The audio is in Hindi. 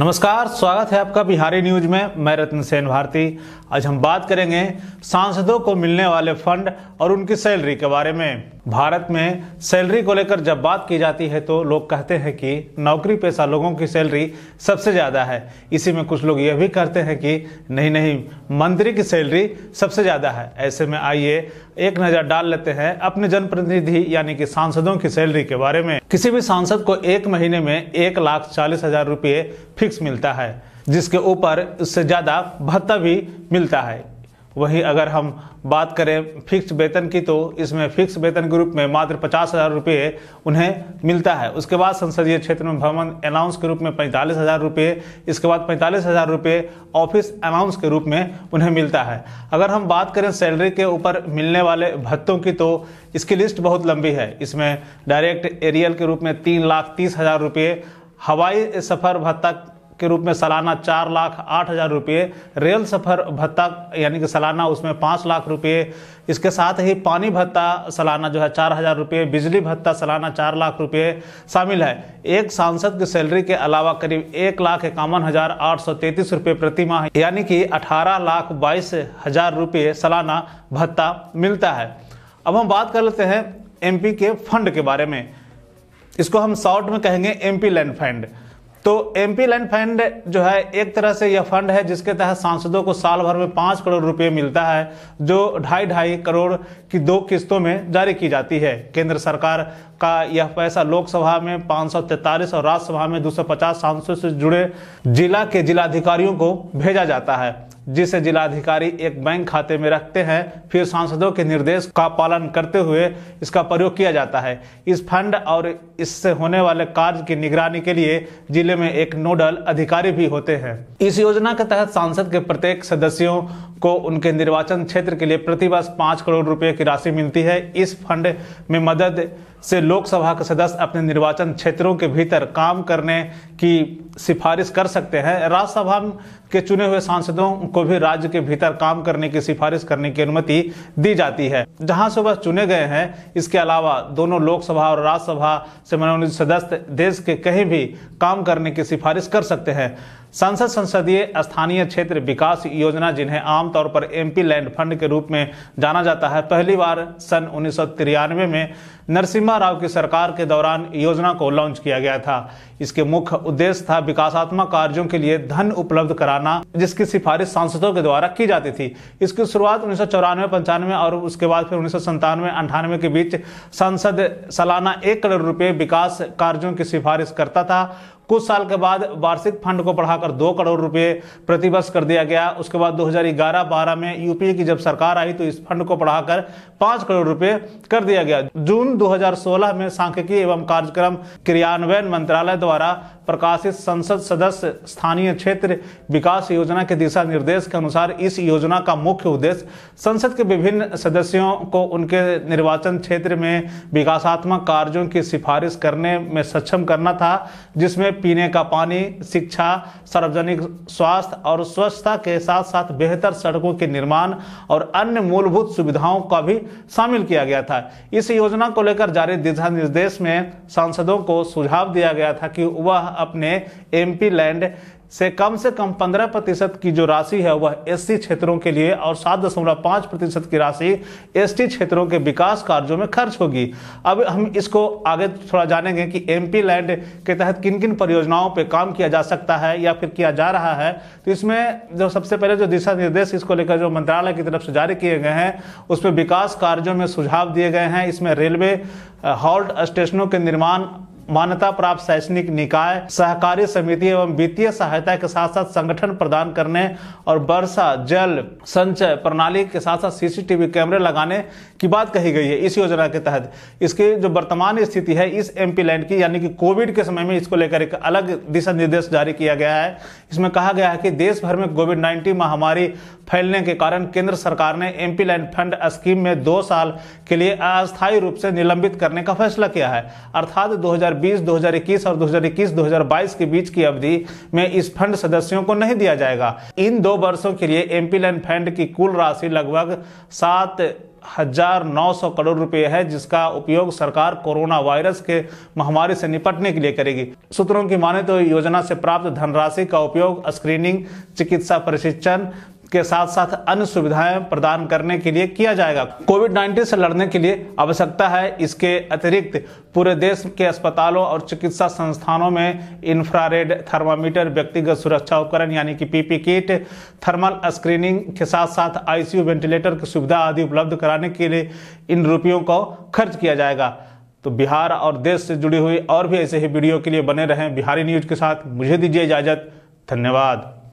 नमस्कार स्वागत है आपका बिहारी न्यूज में मैं रतन सेन भारती आज हम बात करेंगे सांसदों को मिलने वाले फंड और उनकी सैलरी के बारे में भारत में सैलरी को लेकर जब बात की जाती है तो लोग कहते हैं कि नौकरी पेशा लोगों की सैलरी सबसे ज़्यादा है इसी में कुछ लोग यह भी कहते हैं कि नहीं नहीं मंत्री की सैलरी सबसे ज़्यादा है ऐसे में आइए एक नज़र डाल लेते हैं अपने जनप्रतिनिधि यानी कि सांसदों की सैलरी के बारे में किसी भी सांसद को एक महीने में एक लाख चालीस हजार रुपये फिक्स मिलता है जिसके ऊपर उससे ज़्यादा भत्ता भी मिलता है वहीं अगर हम बात करें फिक्स वेतन की तो इसमें फिक्स वेतन के रूप में मात्र पचास हज़ार रुपये उन्हें मिलता है उसके बाद संसदीय क्षेत्र में भ्रमण अलाउंस के रूप में पैंतालीस हज़ार रुपये इसके बाद पैंतालीस हज़ार रुपये ऑफिस अलाउंस के रूप में उन्हें मिलता है अगर हम बात करें सैलरी के ऊपर मिलने वाले भत्तों की तो इसकी लिस्ट बहुत लंबी है इसमें डायरेक्ट एरियल के रूप में तीन लाख तीस हज़ार रुपये हवाई सफ़र भत्ता के रूप में सालाना चार लाख आठ हज़ार रुपये रेल सफ़र भत्ता यानी कि सालाना उसमें पाँच लाख रुपये इसके साथ ही पानी भत्ता सालाना जो है चार हज़ार रुपये बिजली भत्ता सालाना चार लाख रुपये शामिल है एक सांसद की सैलरी के अलावा करीब एक लाख इक्यावन हज़ार आठ सौ तैंतीस रुपये प्रति माह यानी कि अठारह लाख बाईस हज़ार रुपये सालाना भत्ता मिलता है अब हम बात कर लेते हैं एमपी के फंड के बारे में इसको हम शॉर्ट में कहेंगे एमपी लैंड फंड तो एमपी लैंड फंड जो है एक तरह से यह फंड है जिसके तहत सांसदों को साल भर में पाँच करोड़ रुपए मिलता है जो ढाई ढाई करोड़ की दो किस्तों में जारी की जाती है केंद्र सरकार का यह पैसा लोकसभा में पाँच और राज्यसभा में 250 सांसदों से जुड़े जिला के जिलाधिकारियों को भेजा जाता है जिसे जिलाधिकारी एक बैंक खाते में रखते हैं फिर सांसदों के निर्देश का पालन करते हुए इसका प्रयोग किया जाता है इस फंड और इससे होने वाले कार्य की निगरानी के लिए जिले में एक नोडल अधिकारी भी होते हैं इस योजना के तहत सांसद के प्रत्येक सदस्यों को उनके निर्वाचन क्षेत्र के लिए प्रतिवर्ष पाँच करोड़ रुपये की राशि मिलती है इस फंड में मदद से लोकसभा के सदस्य अपने निर्वाचन क्षेत्रों के भीतर काम करने की सिफारिश कर सकते हैं राज्यसभा के चुने हुए सांसदों को भी राज्य के भीतर काम करने की सिफारिश करने की अनुमति दी जाती है जहां से वह चुने गए हैं इसके अलावा दोनों लोकसभा और राज्यसभा से मनोनीत सदस्य देश के कहीं भी काम करने की सिफारिश कर सकते हैं संसद संसदीय स्थानीय क्षेत्र विकास योजना जिन्हें आमतौर पर एमपी लैंड फंड के रूप में जाना जाता है पहली बार सन उन्नीस में नरसिम्हा राव की सरकार के दौरान योजना को लॉन्च किया गया था इसके मुख्य उद्देश्य था विकासात्मक कार्यों के लिए धन उपलब्ध कराना जिसकी सिफारिश सांसदों के द्वारा की जाती थी इसकी शुरुआत उन्नीस सौ चौरानवे और उसके बाद फिर उन्नीस सौ संतानवे के बीच संसद सालाना एक करोड़ रुपए विकास कार्यों की सिफारिश करता था कुछ साल के बाद वार्षिक फंड को बढ़ाकर दो करोड़ रुपए प्रतिवर्ष कर दिया गया उसके बाद 2011-12 में यूपीए की जब सरकार आई तो इस फंड को बढ़ाकर पांच करोड़ रुपए कर दिया गया जून 2016 में सांख्यिकी एवं कार्यक्रम क्रियान्वयन मंत्रालय द्वारा द्वारा प्रकाशित संसद सदस्य स्थानीय क्षेत्र विकास योजना के दिशा निर्देश के अनुसार इस योजना का मुख्य उद्देश्य संसद के विभिन्न सदस्यों को उनके निर्वाचन क्षेत्र में विकासात्मक कार्यों की सिफारिश करने में सक्षम करना था जिसमें पीने का पानी शिक्षा सार्वजनिक स्वास्थ्य और स्वच्छता के साथ साथ बेहतर सड़कों के निर्माण और अन्य मूलभूत सुविधाओं का भी शामिल किया गया था इस योजना को लेकर जारी दिशा निर्देश में सांसदों को सुझाव दिया गया था कि वह अपने एमपी लैंड से कम से कम 15 प्रतिशत की जो राशि है वह एससी क्षेत्रों के लिए और 7.5 प्रतिशत की राशि एसटी क्षेत्रों के विकास कार्यों में खर्च होगी अब हम इसको आगे थोड़ा जानेंगे कि एमपी लैंड के तहत किन किन परियोजनाओं पर काम किया जा सकता है या फिर किया जा रहा है तो इसमें जो सबसे पहले जो दिशा निर्देश इसको लेकर जो मंत्रालय की तरफ से जारी किए गए हैं उसमें विकास कार्यों में सुझाव दिए गए हैं इसमें रेलवे हॉल्ट स्टेशनों के निर्माण मान्यता प्राप्त शैक्षणिक निकाय सहकारी समिति एवं वित्तीय सहायता के साथ साथ संगठन प्रदान करने और वर्षा जल संचय प्रणाली के साथ साथ सीसीटीवी कैमरे लगाने की बात कही गई है इस योजना के तहत इसके जो वर्तमान स्थिति है इस एमपी लैंड की यानी कि कोविड के समय में इसको लेकर एक अलग दिशा निर्देश जारी किया गया है इसमें कहा गया है कि देश भर में कोविड नाइन्टीन महामारी फैलने के कारण केंद्र सरकार ने एमपी लैंड फंड स्कीम में दो साल के लिए अस्थायी रूप से निलंबित करने का फैसला किया है अर्थात 2020, 2021 और 2021, 2022 के बीच की अवधि में इस फंड सदस्यों को नहीं दिया जाएगा इन दो वर्षों के लिए एमपी लैंड फंड की कुल राशि लगभग सात हजार नौ सौ करोड़ रुपए है जिसका उपयोग सरकार कोरोना वायरस के महामारी से निपटने के लिए करेगी सूत्रों की माने तो योजना से प्राप्त धनराशि का उपयोग स्क्रीनिंग चिकित्सा प्रशिक्षण के साथ साथ अन्य सुविधाएं प्रदान करने के लिए किया जाएगा कोविड 19 से लड़ने के लिए आवश्यकता है इसके अतिरिक्त पूरे देश के अस्पतालों और चिकित्सा संस्थानों में इंफ्रारेड थर्मामीटर व्यक्तिगत सुरक्षा उपकरण यानी कि पीपी किट थर्मल स्क्रीनिंग के साथ साथ आईसीयू वेंटिलेटर की सुविधा आदि उपलब्ध कराने के लिए इन रुपयों को खर्च किया जाएगा तो बिहार और देश से जुड़ी हुई और भी ऐसे ही वीडियो के लिए बने रहें बिहारी न्यूज के साथ मुझे दीजिए इजाजत धन्यवाद